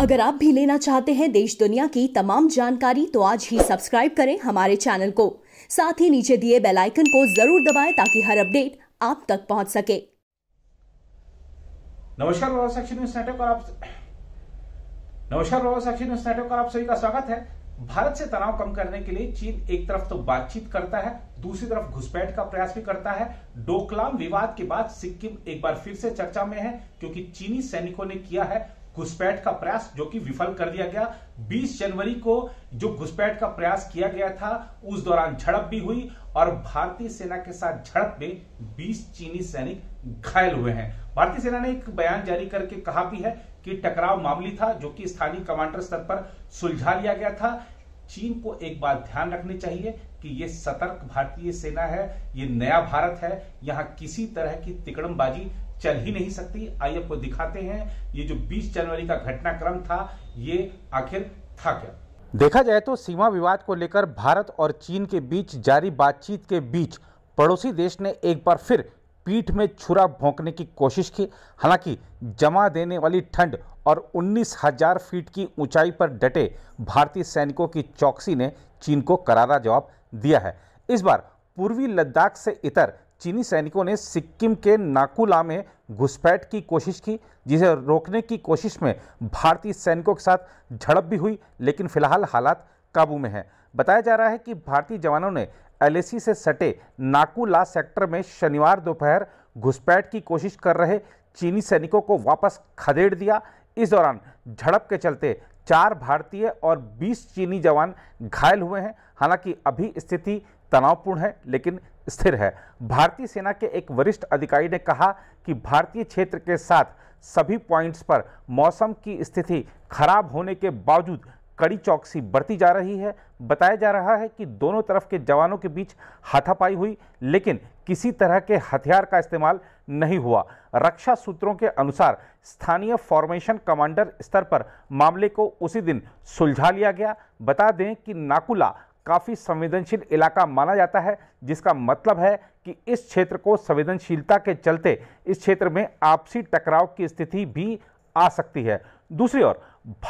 अगर आप भी लेना चाहते हैं देश दुनिया की तमाम जानकारी तो आज ही सब्सक्राइब करें हमारे चैनल को साथ ही नीचे दिए बेल आइकन को जरूर दबाएं ताकि हर अपडेट आप तक पहुंच सके नमस्कार नमस्कार आप सभी का स्वागत है भारत से तनाव कम करने के लिए चीन एक तरफ तो बातचीत करता है दूसरी तरफ घुसपैठ का प्रयास भी करता है डोकलाम विवाद के बाद सिक्किम एक बार फिर से चर्चा में है क्योंकि चीनी सैनिकों ने किया है घुसपैठ का प्रयास जो कि विफल कर दिया गया 20 जनवरी को जो घुसपैठ का प्रयास किया गया था उस दौरान झड़प भी हुई और भारतीय सेना के साथ झड़प में 20 चीनी सैनिक घायल हुए हैं भारतीय सेना ने एक बयान जारी करके कहा भी है कि टकराव मामली था जो कि स्थानीय कमांडर स्तर पर सुलझा लिया गया था चीन को एक बात ध्यान रखनी चाहिए कि ये सतर्क भारतीय सेना है ये नया भारत है यहां किसी तरह की तिकड़मबाजी चल ही नहीं सकती आइए आपको दिखाते हैं ये जो 20 जनवरी का घटनाक्रम था ये आखिर था क्या देखा जाए तो सीमा विवाद को लेकर भारत और चीन के बीच जारी बातचीत के बीच पड़ोसी देश ने एक बार फिर पीठ में छुरा भोंकने की कोशिश की हालांकि जमा देने वाली ठंड और उन्नीस हजार फीट की ऊंचाई पर डटे भारतीय सैनिकों की चौकसी ने चीन को करारा जवाब दिया है इस बार पूर्वी लद्दाख से इतर चीनी सैनिकों ने सिक्किम के नाकुला में घुसपैठ की कोशिश की जिसे रोकने की कोशिश में भारतीय सैनिकों के साथ झड़प भी हुई लेकिन फिलहाल हालात काबू में है बताया जा रहा है कि भारतीय जवानों ने एलएसी से सटे नाकुला सेक्टर में शनिवार दोपहर घुसपैठ की कोशिश कर रहे चीनी सैनिकों को वापस खदेड़ दिया इस दौरान झड़प के चलते चार भारतीय और 20 चीनी जवान घायल हुए हैं हालांकि अभी स्थिति तनावपूर्ण है लेकिन स्थिर है भारतीय सेना के एक वरिष्ठ अधिकारी ने कहा कि भारतीय क्षेत्र के साथ सभी पॉइंट्स पर मौसम की स्थिति खराब होने के बावजूद कड़ी चौकसी बढ़ती जा रही है बताया जा रहा है कि दोनों तरफ के जवानों के बीच हाथापाई हुई लेकिन किसी तरह के हथियार का इस्तेमाल नहीं हुआ रक्षा सूत्रों के अनुसार स्थानीय फॉर्मेशन कमांडर स्तर पर मामले को उसी दिन सुलझा लिया गया बता दें कि नाकुला काफ़ी संवेदनशील इलाका माना जाता है जिसका मतलब है कि इस क्षेत्र को संवेदनशीलता के चलते इस क्षेत्र में आपसी टकराव की स्थिति भी आ सकती है दूसरी ओर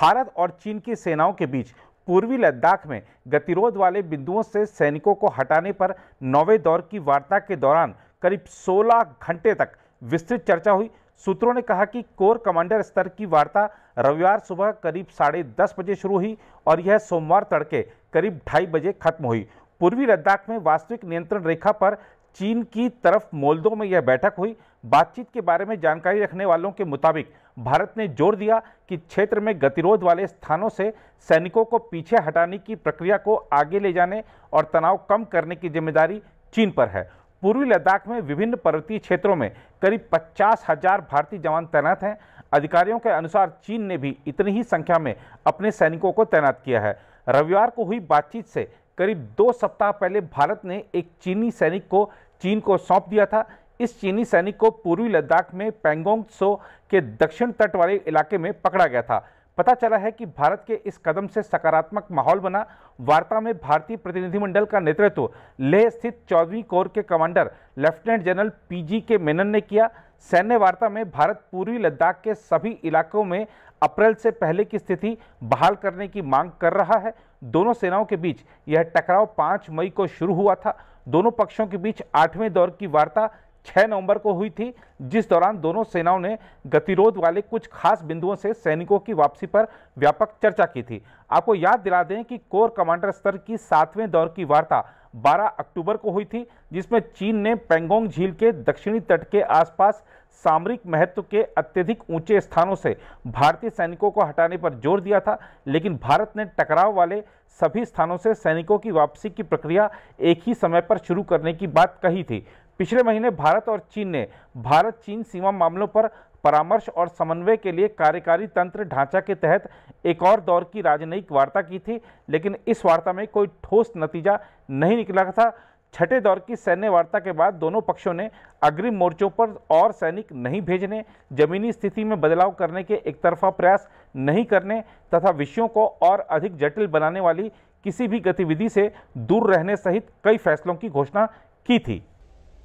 भारत और चीन की सेनाओं के बीच पूर्वी लद्दाख में गतिरोध वाले बिंदुओं से सैनिकों को हटाने पर नौवे दौर की वार्ता के दौरान करीब 16 घंटे तक विस्तृत चर्चा हुई सूत्रों ने कहा कि कोर कमांडर स्तर की वार्ता रविवार सुबह करीब साढ़े दस बजे शुरू हुई और यह सोमवार तड़के करीब ढाई बजे खत्म हुई पूर्वी लद्दाख में वास्तविक नियंत्रण रेखा पर चीन की तरफ मोल्दो में यह बैठक हुई बातचीत के बारे में जानकारी रखने वालों के मुताबिक भारत ने जोर दिया कि क्षेत्र में गतिरोध वाले स्थानों से सैनिकों को पीछे हटाने की प्रक्रिया को आगे ले जाने और तनाव कम करने की जिम्मेदारी चीन पर है पूर्वी लद्दाख में विभिन्न पर्वतीय क्षेत्रों में करीब पचास हजार भारतीय जवान तैनात हैं अधिकारियों के अनुसार चीन ने भी इतनी ही संख्या में अपने सैनिकों को तैनात किया है रविवार को हुई बातचीत से करीब दो सप्ताह पहले भारत ने एक चीनी सैनिक को चीन को सौंप दिया था इस चीनी सैनिक को पूर्वी लद्दाख में पेंगोंग सो के दक्षिण तट वाले इलाके में पकड़ा गया था पता चला है कि भारत के इस कदम से सकारात्मक माहौल बना वार्ता में भारतीय प्रतिनिधिमंडल का नेतृत्व लेह स्थित चौदहवीं कोर के कमांडर लेफ्टिनेंट जनरल पीजी के मेनन ने किया सैन्य वार्ता में भारत पूर्वी लद्दाख के सभी इलाकों में अप्रैल से पहले की स्थिति बहाल करने की मांग कर रहा है दोनों सेनाओं के बीच यह टकराव 5 मई को शुरू हुआ था दोनों पक्षों के बीच आठवें दौर की वार्ता 6 नवंबर को हुई थी जिस दौरान दोनों सेनाओं ने गतिरोध वाले कुछ खास बिंदुओं से सैनिकों की वापसी पर व्यापक चर्चा की थी आपको याद दिला दें कि कोर कमांडर स्तर की सातवें दौर की वार्ता 12 अक्टूबर को हुई थी जिसमें चीन ने पेंगोंग झील के दक्षिणी तट के आसपास सामरिक महत्व के अत्यधिक ऊंचे स्थानों से भारतीय सैनिकों को हटाने पर जोर दिया था लेकिन भारत ने टकराव वाले सभी स्थानों से सैनिकों की वापसी की प्रक्रिया एक ही समय पर शुरू करने की बात कही थी पिछले महीने भारत और चीन ने भारत चीन सीमा मामलों पर परामर्श और समन्वय के लिए कार्यकारी तंत्र ढांचा के तहत एक और दौर की राजनयिक वार्ता की थी लेकिन इस वार्ता में कोई ठोस नतीजा नहीं निकला था छठे दौर की सैन्य वार्ता के बाद दोनों पक्षों ने अग्रिम मोर्चों पर और सैनिक नहीं भेजने जमीनी स्थिति में बदलाव करने के एकतरफा प्रयास नहीं करने तथा विषयों को और अधिक जटिल बनाने वाली किसी भी गतिविधि से दूर रहने सहित कई फैसलों की घोषणा की थी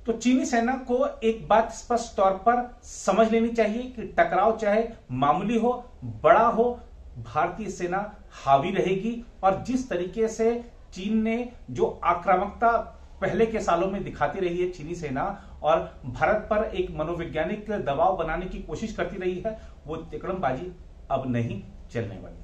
तो चीनी सेना को एक बात स्पष्ट तौर पर समझ लेनी चाहिए कि टकराव चाहे मामूली हो बड़ा हो भारतीय सेना हावी रहेगी और जिस तरीके से चीन ने जो आक्रामकता पहले के सालों में दिखाती रही है चीनी सेना और भारत पर एक मनोवैज्ञानिक दबाव बनाने की कोशिश करती रही है वो तिकड़मबाजी अब नहीं चलने वाली